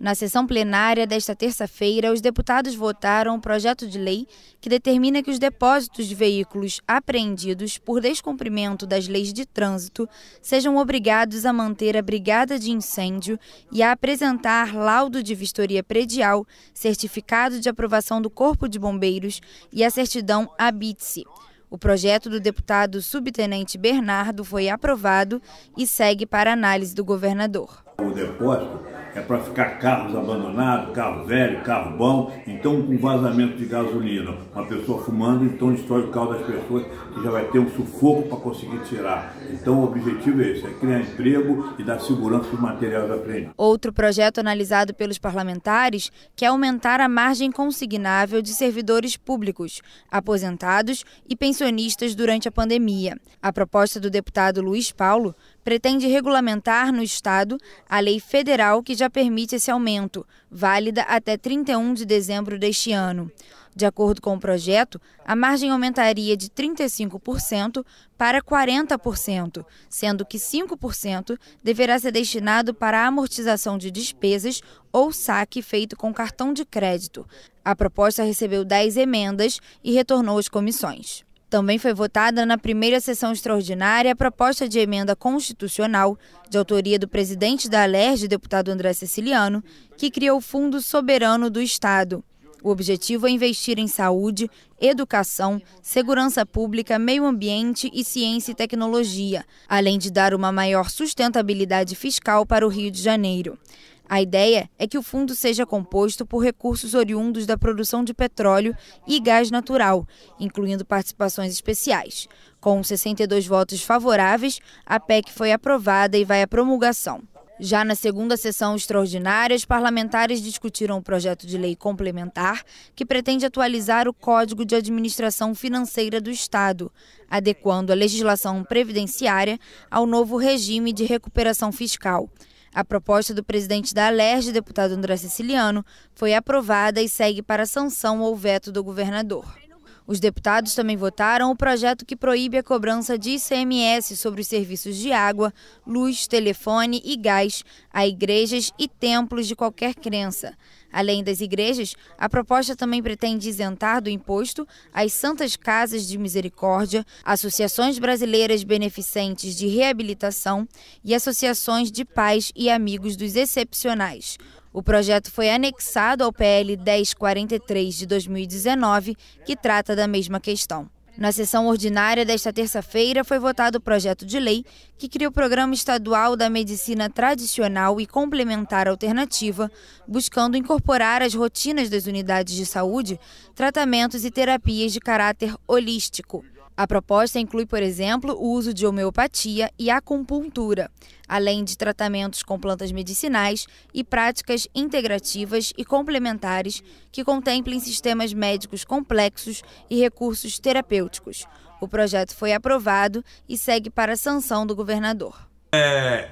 Na sessão plenária desta terça-feira, os deputados votaram o projeto de lei que determina que os depósitos de veículos apreendidos por descumprimento das leis de trânsito sejam obrigados a manter a brigada de incêndio e a apresentar laudo de vistoria predial, certificado de aprovação do Corpo de Bombeiros e a certidão habite-se. O projeto do deputado subtenente Bernardo foi aprovado e segue para análise do governador. O depósito é para ficar carros abandonados, carro velho, carro bom, então com vazamento de gasolina, uma pessoa fumando, então destrói o carro das pessoas que já vai ter um sufoco para conseguir tirar. Então o objetivo é esse, é criar emprego e dar segurança dos materiais apreendidos. Outro projeto analisado pelos parlamentares quer é aumentar a margem consignável de servidores públicos, aposentados e pensionistas durante a pandemia. A proposta do deputado Luiz Paulo pretende regulamentar no Estado a lei federal que já permite esse aumento, válida até 31 de dezembro deste ano. De acordo com o projeto, a margem aumentaria de 35% para 40%, sendo que 5% deverá ser destinado para a amortização de despesas ou saque feito com cartão de crédito. A proposta recebeu 10 emendas e retornou às comissões. Também foi votada na primeira sessão extraordinária a proposta de emenda constitucional, de autoria do presidente da Alerj, deputado André Ceciliano, que criou o Fundo Soberano do Estado. O objetivo é investir em saúde, educação, segurança pública, meio ambiente e ciência e tecnologia, além de dar uma maior sustentabilidade fiscal para o Rio de Janeiro. A ideia é que o fundo seja composto por recursos oriundos da produção de petróleo e gás natural, incluindo participações especiais. Com 62 votos favoráveis, a PEC foi aprovada e vai à promulgação. Já na segunda sessão extraordinária, os parlamentares discutiram o projeto de lei complementar que pretende atualizar o Código de Administração Financeira do Estado, adequando a legislação previdenciária ao novo regime de recuperação fiscal. A proposta do presidente da Alerj, deputado André Siciliano, foi aprovada e segue para sanção ou veto do governador. Os deputados também votaram o projeto que proíbe a cobrança de ICMS sobre os serviços de água, luz, telefone e gás a igrejas e templos de qualquer crença. Além das igrejas, a proposta também pretende isentar do imposto as Santas Casas de Misericórdia, associações brasileiras beneficentes de reabilitação e associações de pais e amigos dos excepcionais. O projeto foi anexado ao PL 1043 de 2019, que trata da mesma questão. Na sessão ordinária desta terça-feira foi votado o projeto de lei que cria o Programa Estadual da Medicina Tradicional e Complementar Alternativa, buscando incorporar às rotinas das unidades de saúde tratamentos e terapias de caráter holístico. A proposta inclui, por exemplo, o uso de homeopatia e acupuntura, além de tratamentos com plantas medicinais e práticas integrativas e complementares que contemplem sistemas médicos complexos e recursos terapêuticos. O projeto foi aprovado e segue para a sanção do governador. É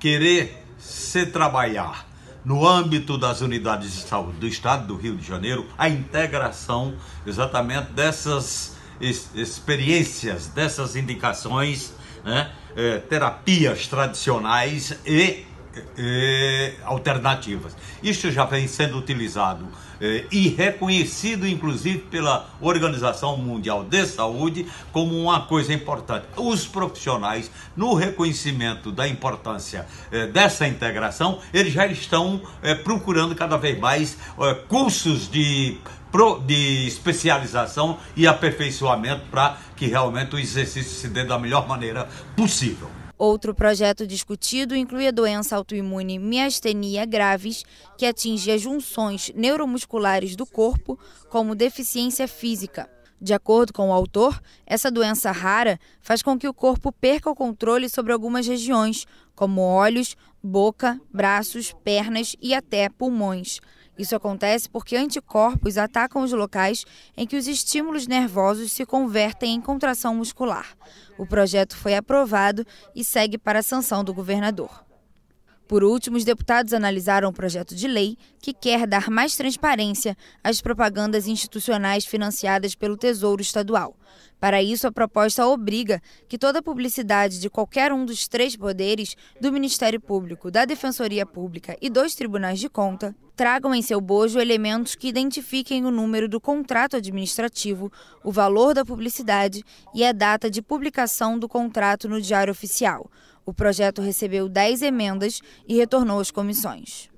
querer se trabalhar no âmbito das unidades de saúde do Estado do Rio de Janeiro a integração exatamente dessas experiências dessas indicações, né? Eh, terapias tradicionais e eh, alternativas. Isto já vem sendo utilizado eh, e reconhecido, inclusive, pela Organização Mundial de Saúde, como uma coisa importante. Os profissionais, no reconhecimento da importância eh, dessa integração, eles já estão procurando cada vez mais cursos de de especialização e aperfeiçoamento para que realmente o exercício se dê da melhor maneira possível. Outro projeto discutido inclui a doença autoimune miastenia graves, que atinge as junções neuromusculares do corpo, como deficiência física. De acordo com o autor, essa doença rara faz com que o corpo perca o controle sobre algumas regiões, como olhos, boca, braços, pernas e até pulmões. Isso acontece porque anticorpos atacam os locais em que os estímulos nervosos se convertem em contração muscular. O projeto foi aprovado e segue para a sanção do governador. Por último, os deputados analisaram o um projeto de lei que quer dar mais transparência às propagandas institucionais financiadas pelo Tesouro Estadual. Para isso, a proposta obriga que toda publicidade de qualquer um dos três poderes, do Ministério Público, da Defensoria Pública e dos Tribunais de Conta, tragam em seu bojo elementos que identifiquem o número do contrato administrativo, o valor da publicidade e a data de publicação do contrato no Diário Oficial. O projeto recebeu 10 emendas e retornou às comissões.